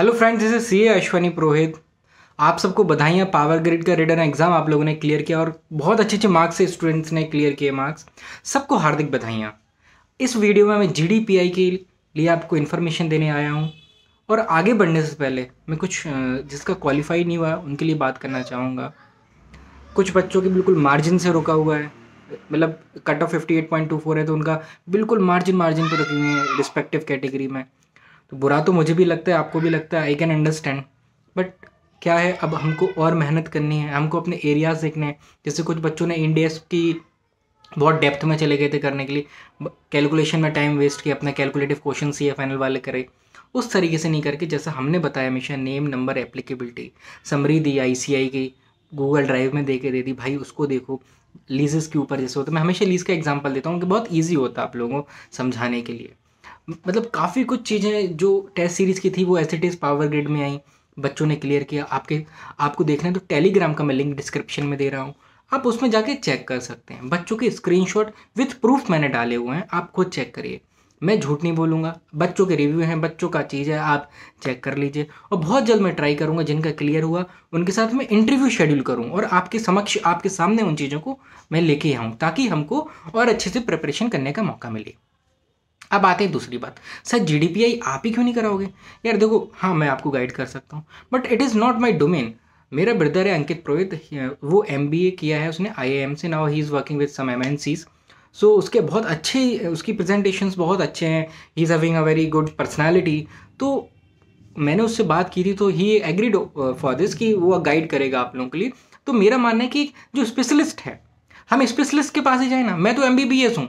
hello friends this is C Ashwani Purohit आप सबको बधाइयाँ पावर ग्रिड का रिटर्न एग्ज़ाम आप लोगों ने क्लियर किया और बहुत अच्छे अच्छे मार्क्स से स्टूडेंट्स ने क्लियर किए मार्क्स सबको हार्दिक बधाइयाँ इस वीडियो में मैं जी के लिए आपको इन्फॉर्मेशन देने आया हूँ और आगे बढ़ने से पहले मैं कुछ जिसका क्वालिफाई नहीं हुआ उनके लिए बात करना चाहूँगा कुछ बच्चों के बिल्कुल मार्जिन से रुका हुआ है मतलब कट ऑफ फोर है तो उनका बिल्कुल मार्जिन मार्जिन पर रखी हुई है रिस्पेक्टिव कैटेगरी में तो बुरा तो मुझे भी लगता है आपको भी लगता है आई कैन अंडरस्टैंड बट क्या है अब हमको और मेहनत करनी है हमको अपने एरियाज़ देखने हैं जैसे कुछ बच्चों ने इंडियस की बहुत डेप्थ में चले गए थे करने के लिए कैलकुलेशन में टाइम वेस्ट किया अपना कैलकुलेटिव क्वेश्चन सी फाइनल वाले करे उस तरीके से नहीं करके जैसा हमने बताया हमेशा नेम नंबर एप्लीकेबिलिटी समरी दी आई की गूगल ड्राइव में दे के दे दी भाई उसको देखो लीजेस के ऊपर जैसे होता है मैं हमेशा लीज का एग्जाम्पल देता हूँ कि बहुत ईजी होता है आप लोगों को समझाने के लिए मतलब काफ़ी कुछ चीज़ें जो टेस्ट सीरीज़ की थी वो एस इज़ पावर ग्रिड में आई बच्चों ने क्लियर किया आपके आपको देखना है तो टेलीग्राम का मैं लिंक डिस्क्रिप्शन में दे रहा हूँ आप उसमें जाके चेक कर सकते हैं बच्चों के स्क्रीनशॉट विथ प्रूफ मैंने डाले हुए हैं आप खुद चेक करिए मैं झूठ नहीं बोलूँगा बच्चों के रिव्यू हैं बच्चों का चीज़ है आप चेक कर लीजिए और बहुत जल्द मैं ट्राई करूँगा जिनका क्लियर हुआ उनके साथ मैं इंटरव्यू शेड्यूल करूँ और आपके समक्ष आपके सामने उन चीज़ों को मैं लेके आऊँ ताकि हमको और अच्छे से प्रिपरेशन करने का मौका मिले अब आते हैं दूसरी बात सर जीडीपीआई आप ही क्यों नहीं कराओगे यार देखो हाँ मैं आपको गाइड कर सकता हूँ but it is not my domain मेरा ब्रदर है अंकित पुरोहित वो एम किया है उसने I say now he is working with some M so उसके बहुत अच्छे उसकी प्रेजेंटेशंस बहुत अच्छे हैं he is having a very good personality तो मैंने उससे बात की थी तो ही एग्रीड फॉर दिस कि वो गाइड करेगा आप लोगों के लिए तो मेरा मानना है कि जो स्पेशलिस्ट है हम स्पेशलिस्ट के पास ही जाए ना मैं तो एम बी बी एस हूँ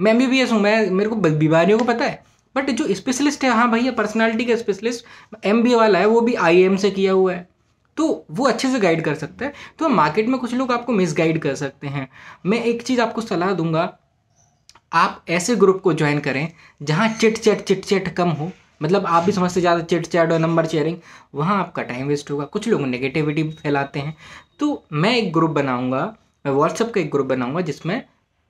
मैं एस हूँ मैं मेरे को बीमारियों को पता है बट जो स्पेशलिस्ट है हाँ भैया पर्सनालिटी का स्पेशलिस्ट एम वाला है वो भी आई से किया हुआ है तो वो अच्छे से गाइड कर सकता है तो मार्केट में कुछ लोग आपको मिस गाइड कर सकते हैं मैं एक चीज़ आपको सलाह दूंगा आप ऐसे ग्रुप को ज्वाइन करें जहाँ चिट चैट चिट चैट कम हो मतलब आप भी समझते ज़्यादा चिट चैट और नंबर शेयरिंग वहाँ आपका टाइम वेस्ट होगा कुछ लोग नेगेटिविटी फैलाते हैं तो मैं एक ग्रुप बनाऊँगा मैं व्हाट्सअप का एक ग्रुप बनाऊँगा जिसमें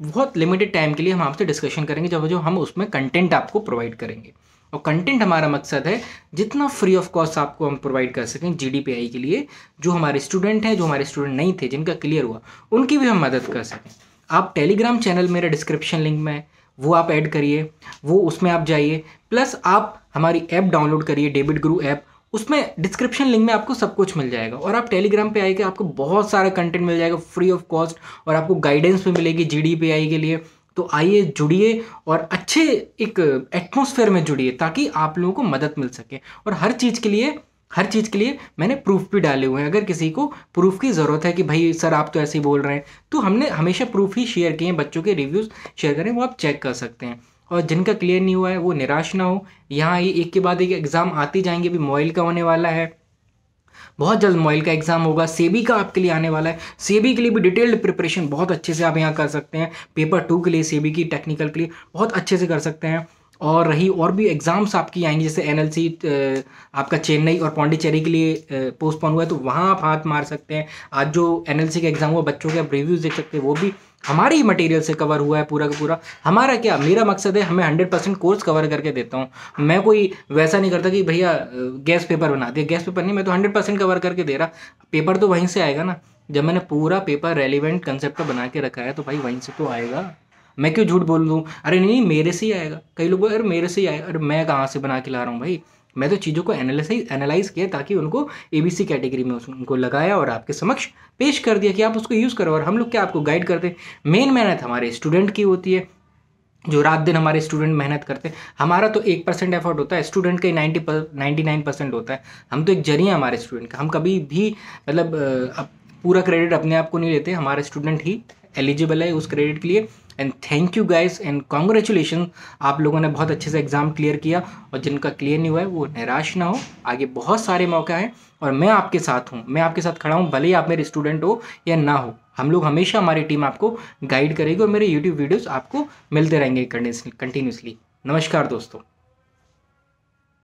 बहुत लिमिटेड टाइम के लिए हम आपसे डिस्कशन करेंगे जब जो हम उसमें कंटेंट आपको प्रोवाइड करेंगे और कंटेंट हमारा मकसद है जितना फ्री ऑफ कॉस्ट आपको हम प्रोवाइड कर सकें जी के लिए जो हमारे स्टूडेंट हैं जो हमारे स्टूडेंट नहीं थे जिनका क्लियर हुआ उनकी भी हम मदद कर सकें आप टेलीग्राम चैनल मेरा डिस्क्रिप्शन लिंक में वो आप ऐड करिए वो उसमें आप जाइए प्लस आप हमारी ऐप डाउनलोड करिए डेबिट गुरु ऐप उसमें डिस्क्रिप्शन लिंक में आपको सब कुछ मिल जाएगा और आप टेलीग्राम पे आएगा आपको बहुत सारा कंटेंट मिल जाएगा फ्री ऑफ कॉस्ट और आपको गाइडेंस भी मिलेगी जी डी के लिए तो आइए जुड़िए और अच्छे एक एटमोसफेयर में जुड़िए ताकि आप लोगों को मदद मिल सके और हर चीज़ के लिए हर चीज़ के लिए मैंने प्रूफ भी डाले हुए हैं अगर किसी को प्रूफ की ज़रूरत है कि भाई सर आप तो ऐसे ही बोल रहे हैं तो हमने हमेशा प्रूफ ही शेयर किए हैं बच्चों के रिव्यूज़ शेयर करें वो आप चेक कर सकते हैं और जिनका क्लियर नहीं हुआ है वो निराश ना हो यहाँ ये एक के बाद एक एग्ज़ाम आते जाएंगे अभी मोइल का होने वाला है बहुत जल्द मोइल का एग्जाम होगा सेबी का आपके लिए आने वाला है सेबी के लिए भी डिटेल्ड प्रिपरेशन बहुत अच्छे से आप यहाँ कर सकते हैं पेपर टू के लिए सेबी की टेक्निकल के लिए बहुत अच्छे से कर सकते हैं और रही और भी एग्ज़ाम्स आपकी आएंगी जैसे एनएलसी आपका चेन्नई और पौंडीचेरी के लिए पोस्टपोन हुआ है तो वहाँ आप हाथ मार सकते हैं आज जो एनएलसी का एग्ज़ाम हुआ बच्चों के आप रिव्यूज़ देख सकते हैं वो भी हमारे ही मटेरियल से कवर हुआ है पूरा का पूरा हमारा क्या मेरा मकसद है हमें हंड्रेड परसेंट कोर्स कवर करके देता हूँ मैं कोई वैसा नहीं करता कि भैया गैस पेपर बना दिया गैस पेपर नहीं मैं तो हंड्रेड परसेंट कवर करके दे रहा पेपर तो वहीं से आएगा ना जब मैंने पूरा पेपर रेलिवेंट कंसेप्ट बना के रखा है तो भाई वहीं से तो आएगा मैं क्यों झूठ बोल दूँ अरे नहीं मेरे से ही आएगा कई लोग अरे मेरे से ही आएगा अरे मैं कहाँ से बना के ला रहा हूँ भाई मैं तो चीज़ों को एनालिसाइज एनालाइज किया ताकि उनको ए बी सी कैटेगरी में उनको लगाया और आपके समक्ष पेश कर दिया कि आप उसको यूज़ करो और हम लोग क्या आपको गाइड करते मेन मेहनत हमारे स्टूडेंट की होती है जो रात दिन हमारे स्टूडेंट मेहनत करते हैं हमारा तो एक परसेंट एफर्ट होता है स्टूडेंट का ही नाइन्टी पर नाइन्टी नाइन परसेंट होता है हम तो एक जरिए हमारे स्टूडेंट का हम कभी भी मतलब पूरा क्रेडिट अपने आप को नहीं लेते हमारे स्टूडेंट ही एलिजिबल है उस क्रेडिट के लिए and thank you guys and congratulation आप लोगों ने बहुत अच्छे से एग्ज़ाम क्लियर किया और जिनका क्लियर नहीं हुआ है वो निराश ना हो आगे बहुत सारे मौका हैं और मैं आपके साथ हूँ मैं आपके साथ खड़ा हूँ भले ही आप मेरे स्टूडेंट हो या ना हो हम लोग हमेशा हमारी टीम आपको गाइड करेगी और मेरे यूट्यूब वीडियोज़ आपको मिलते रहेंगे कंटिन्यूसली नमस्कार दोस्तों